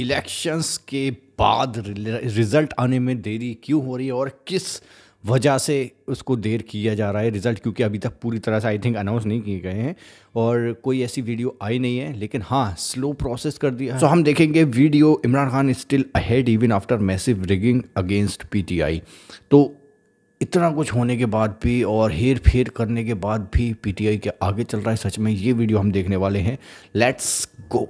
Elections के बाद result आने में देरी क्यों हो रही है और किस वजह से उसको देर किया जा रहा है रिज़ल्ट क्योंकि अभी तक पूरी तरह से आई थिंक अनाउंस नहीं किए गए हैं और कोई ऐसी वीडियो आई नहीं है लेकिन हाँ स्लो प्रोसेस कर दिया सो so, हम देखेंगे video Imran Khan still ahead even after massive rigging against PTI तो इतना कुछ होने के बाद भी और हेर फेर करने के बाद भी पीटीआई के आगे चल रहा है सच में ये वीडियो हम देखने वाले हैं लेट्स गो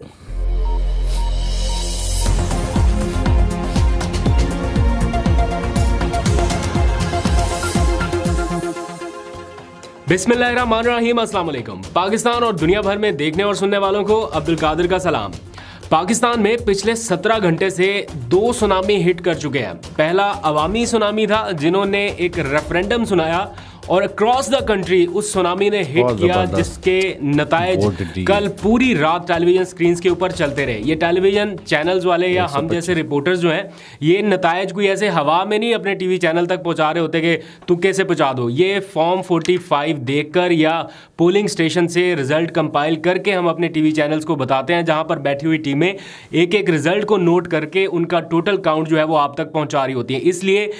बिस्मिल्लाहिर्रहमानिर्रहीम पाकिस्तान और दुनिया भर में देखने और सुनने वालों को अब्दुल कादिर का सलाम पाकिस्तान में पिछले 17 घंटे से दो सुनामी हिट कर चुके हैं पहला अवामी सुनामी था जिन्होंने एक रेफरेंडम सुनाया और अक्रॉस द कंट्री उस सुनामी ने हिट किया जिसके नतज कल पूरी रात टेलीविजन स्क्रीन के ऊपर चलते रहे ये टेलीविजन चैनल्स वाले या हम जैसे रिपोर्टर्स जो हैं ये नतज कोई ऐसे हवा में नहीं अपने टीवी चैनल तक पहुंचा रहे होते कि तू कैसे पहुंचा दो ये फॉर्म 45 देखकर या पोलिंग स्टेशन से रिजल्ट कंपाइल करके हम अपने टीवी चैनल्स को बताते हैं जहां पर बैठी हुई टीमें एक एक रिजल्ट को नोट करके उनका टोटल काउंट जो है वो आप तक पहुंचा रही होती है इसलिए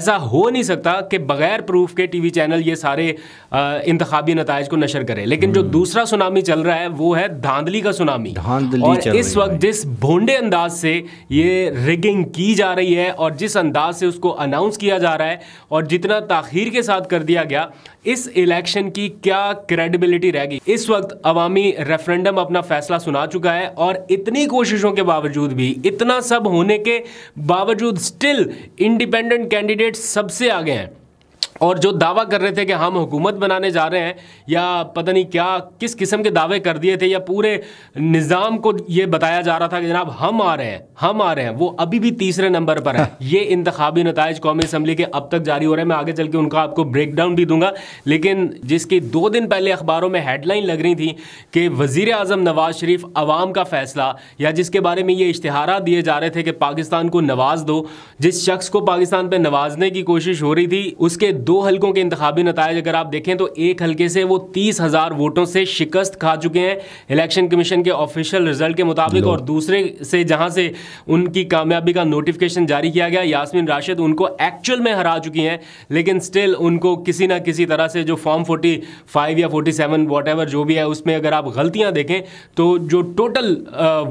ऐसा हो नहीं सकता कि बगैर प्रूफ के टीवी चैनल चैनल ये सारे इंतबी नतज को नशर करे लेकिन जो हम्म। दूसरा सुनामी चल रहा है वो है धांधली का सुनामी धांधली और इस वक्त जिस भोंडे अंदाज से ये रिगिंग की जा रही है और जिस अंदाज से उसको अनाउंस किया जा रहा है और जितना ताखीर के साथ कर दिया गया इस इलेक्शन की क्या क्रेडिबिलिटी रहेगी इस वक्त अवामी रेफरेंडम अपना फैसला सुना चुका है और इतनी कोशिशों के बावजूद भी इतना सब होने के बावजूद स्टिल इंडिपेंडेंट कैंडिडेट सबसे आगे हैं और जो दावा कर रहे थे कि हम हुकूमत बनाने जा रहे हैं या पता नहीं क्या किस किस्म के दावे कर दिए थे या पूरे निज़ाम को ये बताया जा रहा था कि जनाब हम आ रहे हैं हम आ रहे हैं वो अभी भी तीसरे नंबर पर है ये इंतबी नतज कौमी असम्बली के अब तक जारी हो रहे हैं मैं आगे चल के उनका आपको डाउन भी दूंगा लेकिन जिसकी दो दिन पहले अखबारों में हेडलाइन लग रही थी कि वज़ी अजम नवाज शरीफ आवाम का फैसला या जिसके बारे में ये इश्तहारा दिए जा रहे थे कि पाकिस्तान को नवाज दो जिस शख्स को पाकिस्तान पर नवाजने की कोशिश हो रही थी उसके दो हल्कों के इंतबी नतज अगर आप देखें तो एक हल्के से वो तीस हज़ार वोटों से शिकस्त खा चुके हैं इलेक्शन कमीशन के ऑफिशियल रिजल्ट के मुताबिक और दूसरे से जहां से उनकी कामयाबी का नोटिफिकेशन जारी किया गया यासमिन राशिद उनको एक्चुअल में हरा चुकी हैं लेकिन स्टिल उनको किसी ना किसी तरह से जो फॉर्म फोर्टी फाइव या फोर्टी सेवन वॉट एवर जो भी है उसमें अगर आप गलतियाँ देखें तो जो टोटल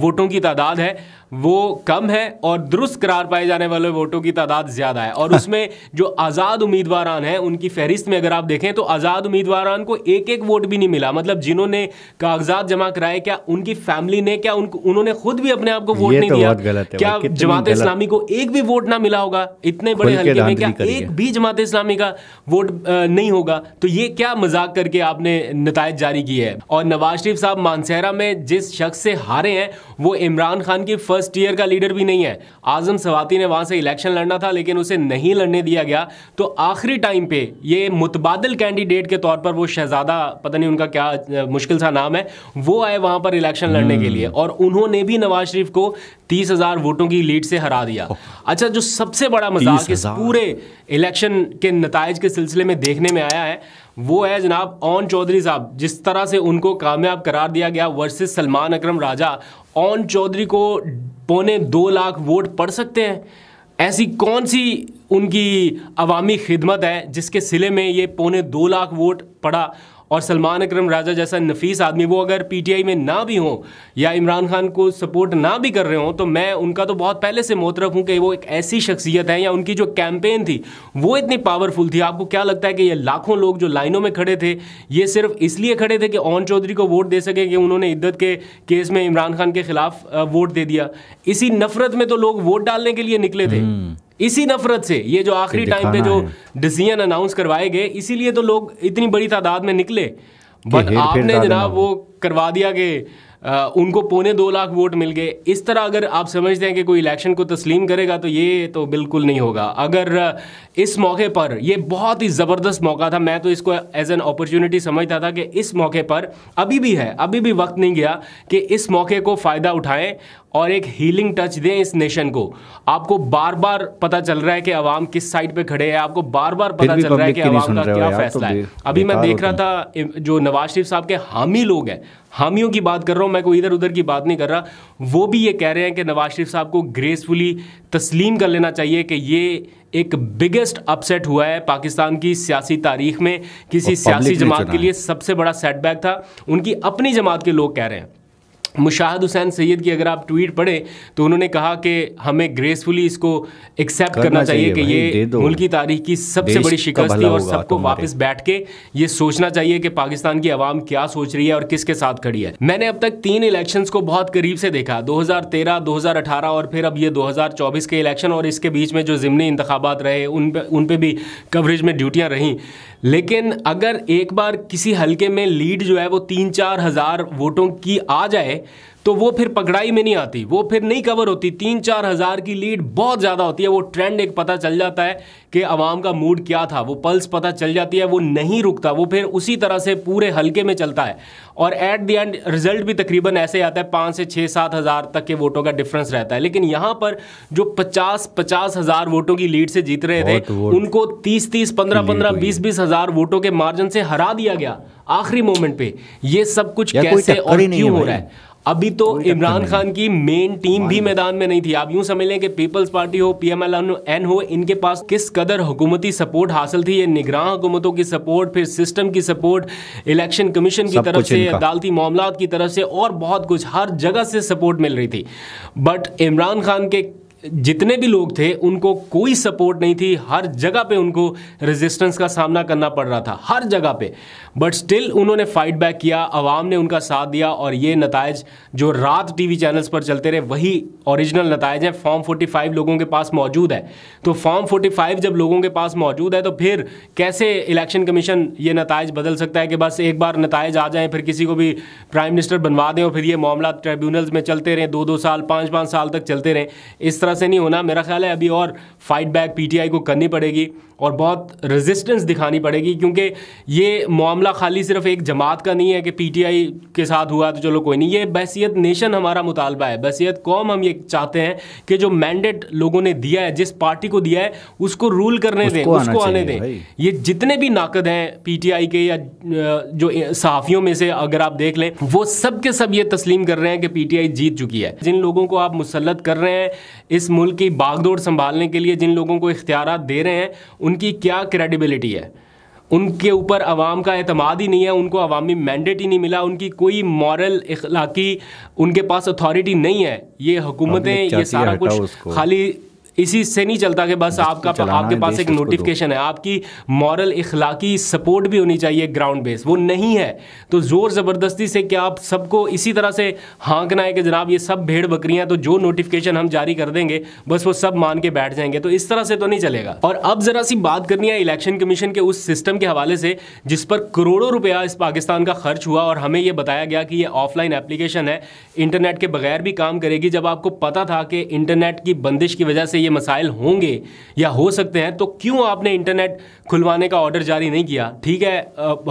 वोटों की तादाद है वो कम है और दुरुस्त करार पाए जाने वाले वोटों की तादाद ज़्यादा है और हाँ। उसमें जो आज़ाद उम्मीदवार उम्मीदवारान हैं उनकी फहरिस्त में अगर आप देखें तो आज़ाद उम्मीदवारान को एक एक वोट भी नहीं मिला मतलब जिन्होंने कागजात जमा कराए क्या उनकी फैमिली ने क्या उनको उन्होंने खुद भी अपने आप को वोट नहीं तो दिया गलत है क्या जमात इस्लामी को एक भी वोट ना मिला होगा इतने बड़े हल्के में क्या एक भी जमात इस्लामी का वोट नहीं होगा तो ये क्या मजाक करके आपने नतज जारी की है और नवाज शरीफ साहब मानसहरा में जिस शख्स से हारे हैं वो इमरान खान की फर्स्ट ईयर का लीडर भी नहीं है आजम सवाती ने वहां से इलेक्शन लड़ना था लेकिन उसे नहीं लड़ने दिया गया तो आखिरी आखिरी टाइम पे ये मुतबादल कैंडिडेट के तौर पर वो शहजादा पता नहीं उनका क्या मुश्किल सा नाम है वो आए वहां पर इलेक्शन लड़ने के लिए और उन्होंने भी नवाज शरीफ को तीस हजार वोटों की लीड से हरा दिया अच्छा जो सबसे बड़ा मजाक इस पूरे इलेक्शन के नतज के सिलसिले में देखने में आया है वो है जनाब ओन चौधरी साहब जिस तरह से उनको कामयाब करार दिया गया वर्सेस सलमान अकरम राजा ओन चौधरी को पौने दो लाख वोट पड़ सकते हैं ऐसी कौन सी उनकी अवामी खिदमत है जिसके सिले में ये पौने दो लाख वोट पड़ा और सलमान अक्रम राजा जैसा नफीस आदमी वो अगर पीटीआई में ना भी हों या इमरान खान को सपोर्ट ना भी कर रहे हों तो मैं उनका तो बहुत पहले से मोतरफ हूँ कि वो एक ऐसी शख्सियत है या उनकी जो कैंपेन थी वो इतनी पावरफुल थी आपको क्या लगता है कि ये लाखों लोग जो लाइनों में खड़े थे ये सिर्फ इसलिए खड़े थे कि ओन चौधरी को वोट दे सके कि उन्होंने इद्दत के केस में इमरान खान के खिलाफ वोट दे दिया इसी नफरत में तो लोग वोट डालने के लिए निकले थे हम्म। इसी नफरत से ये जो आखिरी टाइम पे जो डिसीजन अनाउंस करवाए गए इसीलिए तो लोग इतनी बड़ी तादाद में निकले बट आपने जनाब वो करवा दिया कि उनको पौने दो लाख वोट मिल गए इस तरह अगर आप समझते हैं कि कोई इलेक्शन को तस्लीम करेगा तो ये तो बिल्कुल नहीं होगा अगर इस मौके पर ये बहुत ही ज़बरदस्त मौका था मैं तो इसको एज एन अपॉर्चुनिटी समझता था कि इस मौके पर अभी भी है अभी भी वक्त नहीं गया कि इस मौके को फ़ायदा उठाएं और एक हीलिंग टच दें इस नेशन को आपको बार बार पता चल रहा है कि अवाम किस साइड पे खड़े हैं आपको बार बार पता चल रहा है कि आवाम का क्या तो फैसला है अभी मैं देख रहा था जो नवाज शरीफ साहब के हामी लोग हैं हामियों की बात कर रहा हूँ मैं कोई इधर उधर की बात नहीं कर रहा वो भी ये कह रहे हैं कि नवाज शरीफ साहब को ग्रेसफुली तस्लीम कर लेना चाहिए कि ये एक बिगेस्ट अपसेट हुआ है पाकिस्तान की सियासी तारीख में किसी सियासी जमात के लिए सबसे बड़ा सेटबैक था उनकी अपनी जमात के लोग कह रहे हैं मुशाहद हुसैन सैयद की अगर आप ट्वीट पढ़ें तो उन्होंने कहा कि हमें ग्रेसफुली इसको एक्सेप्ट करना, करना चाहिए, कि ये मुल्क की तारीख की सबसे बड़ी शिकस्त थी और सबको वापस बैठ के ये सोचना चाहिए कि पाकिस्तान की आवाम क्या सोच रही है और किसके साथ खड़ी है मैंने अब तक तीन इलेक्शंस को बहुत करीब से देखा दो हजार और फिर अब ये दो के इलेक्शन और इसके बीच में जो ज़िमनी इंतबात रहे उन पर उन पर भी कवरेज में ड्यूटियाँ रहीं लेकिन अगर एक बार किसी हलके में लीड जो है वो तीन चार हज़ार वोटों की आ जाए तो वो फिर पकड़ाई में नहीं आती वो फिर नहीं कवर होती तीन चार हज़ार की लीड बहुत ज़्यादा होती है वो ट्रेंड एक पता चल जाता है कि आवाम का मूड क्या था वो पल्स पता चल जाती है वो नहीं रुकता वो फिर उसी तरह से पूरे हल्के में चलता है और एट द एंड रिजल्ट भी तकरीबन ऐसे आता है पाँच से छः सात हज़ार तक के वोटों का डिफरेंस रहता है लेकिन यहाँ पर जो पचास पचास हज़ार वोटों की लीड से जीत रहे थे उनको तीस तीस पंद्रह पंद्रह तो बीस बीस हज़ार वोटों के मार्जिन से हरा दिया गया आखिरी मोमेंट पे ये सब कुछ कैसे और क्यों हो रहा है अभी तो इमरान खान की मेन टीम भी मैदान में नहीं थी आप यूं समझ लें कि पीपल्स पार्टी हो पीएमएलएन हो इनके पास किस कदर हुकूमती सपोर्ट हासिल थी ये निगरान हुकूमतों की सपोर्ट फिर सिस्टम की सपोर्ट इलेक्शन कमीशन की तरफ से अदालती मामला की तरफ से और बहुत कुछ हर जगह से सपोर्ट मिल रही थी बट इमरान खान के जितने भी लोग थे उनको कोई सपोर्ट नहीं थी हर जगह पे उनको रेजिस्टेंस का सामना करना पड़ रहा था हर जगह पे बट स्टिल उन्होंने फाइट बैक किया आवाम ने उनका साथ दिया और ये नतज जो रात टीवी चैनल्स पर चलते रहे वही ओरिजिनल नतज हैं फॉर्म 45 लोगों के पास मौजूद है तो फॉर्म 45 जब लोगों के पास मौजूद है तो फिर कैसे इलेक्शन कमीशन ये नतज बदल सकता है कि बस एक बार नतज आ जाएँ फिर किसी को भी प्राइम मिनिस्टर बनवा दें और फिर ये मामला ट्रिब्यूनल्स में चलते रहें दो दो साल पाँच पाँच साल तक चलते रहें इस तरह से नहीं होना मेरा ख्याल है अभी और फाइट बैक पीटीआई को करनी पड़ेगी और बहुत रेजिस्टेंस दिखानी पड़ेगी क्योंकि ये मामला खाली सिर्फ एक जमात का नहीं है कि पीटीआई के साथ हुआ तो चलो कोई नहीं ये बैसीत नेशन हमारा मुतालबा है बैसीत कौम हम ये चाहते हैं कि जो मैंडेट लोगों ने दिया है जिस पार्टी को दिया है उसको रूल करने दें उसको आने दें ये जितने भी नाकद हैं पीटीआई के या जो सहाफ़ियों में से अगर आप देख लें वो सब के सब ये तस्लीम कर रहे हैं कि पीटीआई जीत चुकी है जिन लोगों को आप मुसलत कर रहे हैं इस मुल्क की बागडोर संभालने के लिए जिन लोगों को इख्तियार दे रहे हैं उनकी क्या क्रेडिबिलिटी है उनके ऊपर आवाम का अतमाद ही नहीं है उनको अवामी मैंडेट ही नहीं मिला उनकी कोई मॉरल इखलाकी उनके पास अथॉरिटी नहीं है ये हुकूमतें ये सारा कुछ खाली इसी से नहीं चलता कि बस आपका आपके पास एक नोटिफिकेशन है आपकी मॉरल इखलाकी सपोर्ट भी होनी चाहिए ग्राउंड बेस वो नहीं है तो ज़ोर ज़बरदस्ती से क्या आप सबको इसी तरह से हाँकना है कि जनाब ये सब भेड़ बकरियां तो जो नोटिफिकेशन हम जारी कर देंगे बस वो सब मान के बैठ जाएंगे तो इस तरह से तो नहीं चलेगा और अब ज़रा सी बात करनी है इलेक्शन कमीशन के उस सिस्टम के हवाले से जिस पर करोड़ों रुपया इस पाकिस्तान का खर्च हुआ और हमें ये बताया गया कि ये ऑफलाइन एप्लीकेशन है इंटरनेट के बगैर भी काम करेगी जब आपको पता था कि इंटरनेट की बंदिश की वजह से ये मसाइल होंगे या हो सकते हैं तो क्यों आपने इंटरनेट खुलवाने का ऑर्डर जारी नहीं किया ठीक है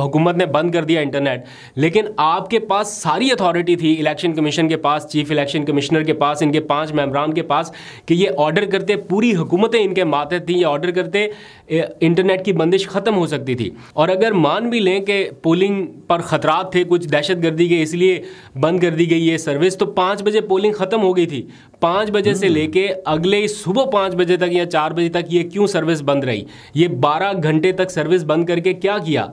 हुकूमत ने बंद कर दिया इंटरनेट लेकिन आपके पास सारी अथॉरिटी थी इलेक्शन कमीशन के पास चीफ इलेक्शन कमिश्नर के पास इनके पांच मेम्बरान के पास कि ये ऑर्डर करते पूरी हुकूमतें इनके माथे थी ये ऑर्डर करते इंटरनेट की बंदिश ख़त्म हो सकती थी और अगर मान भी लें कि पोलिंग पर ख़तरात थे कुछ दहशत गर्दी के इसलिए बंद कर दी गई ये सर्विस तो पाँच बजे पोलिंग ख़त्म हो गई थी पाँच बजे से हम्म। लेके अगले सुबह पाँच बजे तक या चार बजे तक ये क्यों सर्विस बंद रही ये बारह घंटे तक सर्विस बंद करके क्या किया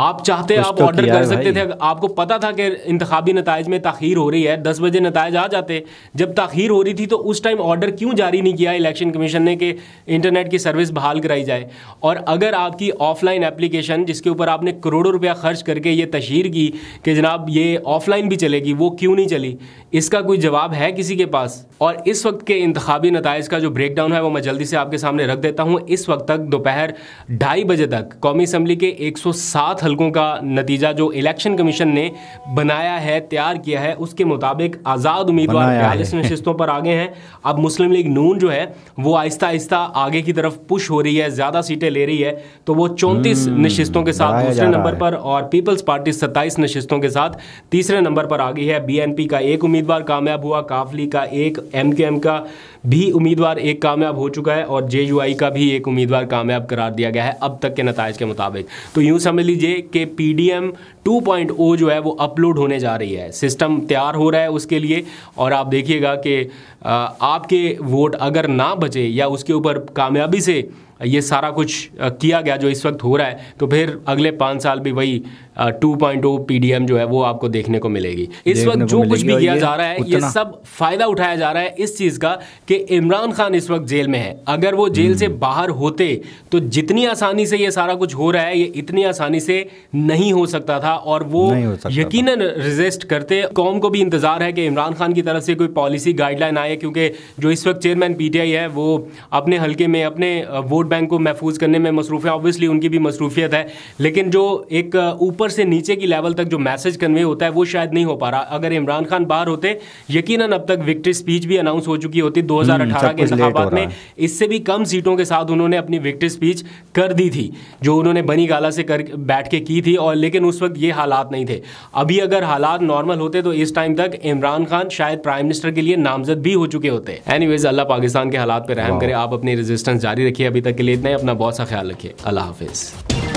आप चाहते आप ऑर्डर कर सकते थे आपको पता था कि इंतबी नतज में तखीर हो रही है दस बजे नतज आ जाते जब तखीर हो रही थी तो उस टाइम ऑर्डर क्यों जारी नहीं किया इलेक्शन कमीशन ने कि इंटरनेट की सर्विस बहाल कराई जाए और अगर आपकी ऑफलाइन एप्लीकेशन जिसके ऊपर आपने करोड़ों रुपया खर्च करके ये तशहर की कि जनाब ये ऑफलाइन भी चलेगी वो क्यों नहीं चली इसका कोई जवाब है किसी के पास और इस वक्त के इंतबी नतज का जो ब्रेक डाउन है वो मैं जल्दी से आपके सामने रख देता हूँ इस वक्त तक दोपहर ढाई बजे तक कौमी असम्बली के एक सौ सात हलकों का नतीजा जो इलेक्शन कमीशन ने बनाया है तैयार किया है उसके मुताबिक आज़ाद उम्मीदवार बयालीस नशस्तों पर आगे हैं अब मुस्लिम लीग नून जो है वो आहिस्ता आहिस्ता आगे की तरफ पुश हो रही है ज़्यादा सीटें ले रही है तो वो चौंतीस हम्म, नशस्तों के साथ दूसरे नंबर पर और पीपल्स पार्टी सत्ताईस नशस्तों के साथ तीसरे नंबर पर आ गई है बी का एक उम्मीदवार कामयाब हुआ काफली का एक एम का भी उम्मीदवार एक कामयाब हो चुका है और जे का भी एक उम्मीदवार कामयाब करार दिया गया है अब तक के नतज के मुताबिक तो यूँ समझ लीजिए कि P D M two point O जो है वो अपलोड होने जा रही है सिस्टम तैयार हो रहा है उसके लिए और आप देखिएगा कि आपके वोट अगर ना बचे या उसके ऊपर कामयाबी से ये सारा कुछ किया गया जो इस वक्त हो रहा है तो फिर अगले पाँच साल भी वही टू पॉइंट पीडीएम जो है वो आपको देखने को मिलेगी इस वक्त जो कुछ भी किया जा रहा है ये सब फायदा उठाया जा रहा है इस चीज़ का कि इमरान खान इस वक्त जेल में है अगर वो जेल से हम्म। बाहर होते तो जितनी आसानी से ये सारा कुछ हो रहा है ये इतनी आसानी से नहीं हो सकता था और वो यकीन रिजिस्ट करते कौम को भी इंतजार है कि इमरान खान की तरफ से कोई पॉलिसी गाइडलाइन आए क्योंकि जो इस वक्त चेयरमैन पीटीआई है वो अपने हल्के में अपने वोट बैंक को महफूज करने में मसरूफ़ है ऑब्वियसली उनकी भी मसरूफियत है लेकिन जो एक ऊपर ऊपर से नीचे की लेवल तक जो मैसेज कन्वे होता है वो शायद नहीं हो पा रहा अगर इमरान खान बाहर होते यकीनन अब तक विक्ट्री स्पीच भी अनाउंस हो चुकी होती 2018 हम्म, के इंतबात में इससे भी कम सीटों के साथ उन्होंने अपनी विक्ट्री स्पीच कर दी थी जो उन्होंने बनी गाला से कर बैठ के की थी और लेकिन उस वक्त ये हालात नहीं थे अभी अगर हालात नॉर्मल होते तो इस टाइम तक इमरान खान शायद प्राइम मिनिस्टर के लिए नामजद भी हो चुके होते एनी अल्लाह पाकिस्तान के हालात पर रहम करे आप अपनी रेजिस्टेंस जारी रखिए अभी तक के लिए इतना अपना बहुत सा ख्याल रखिए अल्लाह हाफिज़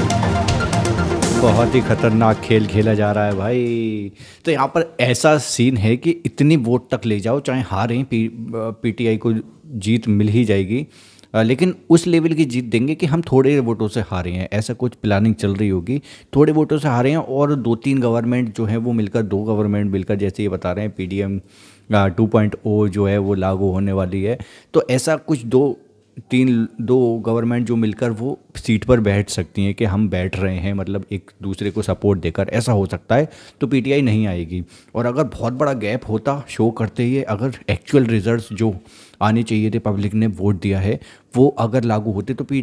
बहुत ही खतरनाक खेल खेला जा रहा है भाई तो यहाँ पर ऐसा सीन है कि इतनी वोट तक ले जाओ चाहे हारें पी पीटीआई को जीत मिल ही जाएगी लेकिन उस लेवल की जीत देंगे कि हम थोड़े वोटों से हारे हैं ऐसा कुछ प्लानिंग चल रही होगी थोड़े वोटों से हारे हैं और दो तीन गवर्नमेंट जो है वो मिलकर दो गवर्नमेंट मिलकर जैसे ये बता रहे हैं P D M two point O जो है वो लागू होने वाली है तो ऐसा कुछ दो तीन दो गवर्नमेंट जो मिलकर वो सीट पर बैठ सकती हैं कि हम बैठ रहे हैं मतलब एक दूसरे को सपोर्ट देकर ऐसा हो सकता है तो पीटीआई नहीं आएगी और अगर बहुत बड़ा गैप होता शो करते ही अगर एक्चुअल रिजल्ट्स जो आने चाहिए थे पब्लिक ने वोट दिया है वो अगर लागू होते तो पी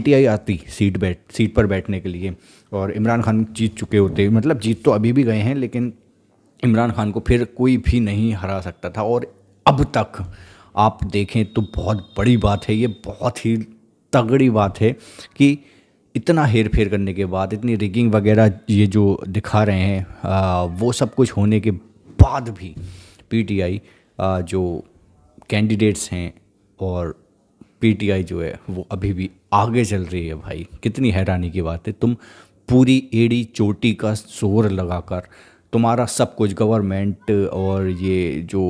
टी आई आती सीट बैठ सीट पर बैठने के लिए और इमरान खान जीत चुके होते मतलब जीत तो अभी भी गए हैं लेकिन इमरान खान को फिर कोई भी नहीं हरा सकता था और अब तक आप देखें तो बहुत बड़ी बात है ये बहुत ही तगड़ी बात है कि इतना हेर फेर करने के बाद इतनी रिगिंग वगैरह ये जो दिखा रहे हैं आ, वो सब कुछ होने के बाद भी पीटीआई जो कैंडिडेट्स हैं और पीटीआई जो है वो अभी भी आगे चल रही है भाई कितनी हैरानी की बात है तुम पूरी एड़ी चोटी का शोर लगाकर तुम्हारा सब कुछ गवर्नमेंट और ये जो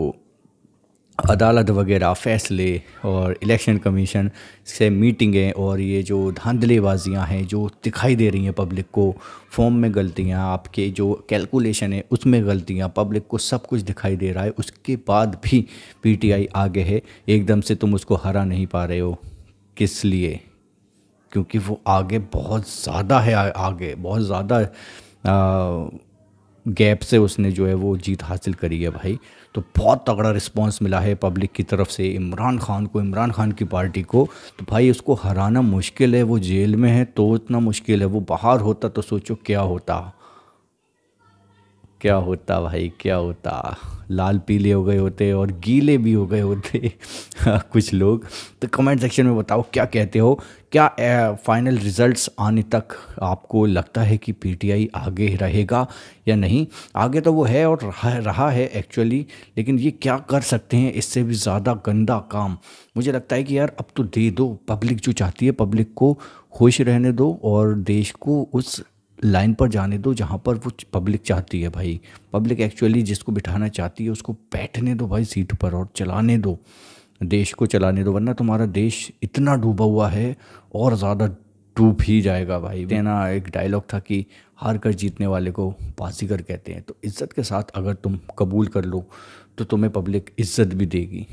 अदालत वगैरह फैसले और इलेक्शन कमीशन से मीटिंगें और ये जो धांधलेबाजियाँ हैं जो दिखाई दे रही हैं पब्लिक को फॉर्म में गलतियाँ आपके जो कैलकुलेशन है उसमें गलतियाँ पब्लिक को सब कुछ दिखाई दे रहा है उसके बाद भी पीटीआई आगे है एकदम से तुम उसको हरा नहीं पा रहे हो किस लिए क्योंकि वो आगे बहुत ज़्यादा है आगे बहुत ज़्यादा गैप से उसने जो है वो जीत हासिल करी है भाई तो बहुत तगड़ा रिस्पांस मिला है पब्लिक की तरफ से इमरान खान को इमरान खान की पार्टी को तो भाई उसको हराना मुश्किल है वो जेल में है तो इतना मुश्किल है वो बाहर होता तो सोचो क्या होता क्या होता भाई क्या होता लाल पीले हो गए होते और गीले भी हो गए होते हाँ, कुछ लोग तो कमेंट सेक्शन में बताओ क्या कहते हो क्या फाइनल रिजल्ट्स आने तक आपको लगता है कि पीटीआई आगे रहेगा या नहीं आगे तो वो है और रहा, रहा है एक्चुअली लेकिन ये क्या कर सकते हैं इससे भी ज़्यादा गंदा काम मुझे लगता है कि यार अब तो दे दो पब्लिक जो चाहती है पब्लिक को खुश रहने दो और देश को उस लाइन पर जाने दो जहाँ पर वो पब्लिक चाहती है भाई पब्लिक एक्चुअली जिसको बिठाना चाहती है उसको बैठने दो भाई सीट पर और चलाने दो देश को चलाने दो वरना तुम्हारा देश इतना डूबा हुआ है और ज़्यादा डूब ही जाएगा भाई देना एक डायलॉग था कि हार कर जीतने वाले को पासीगर कहते हैं तो इज़्ज़त के साथ अगर तुम कबूल कर लो तो तुम्हें पब्लिक इज़्ज़त भी देगी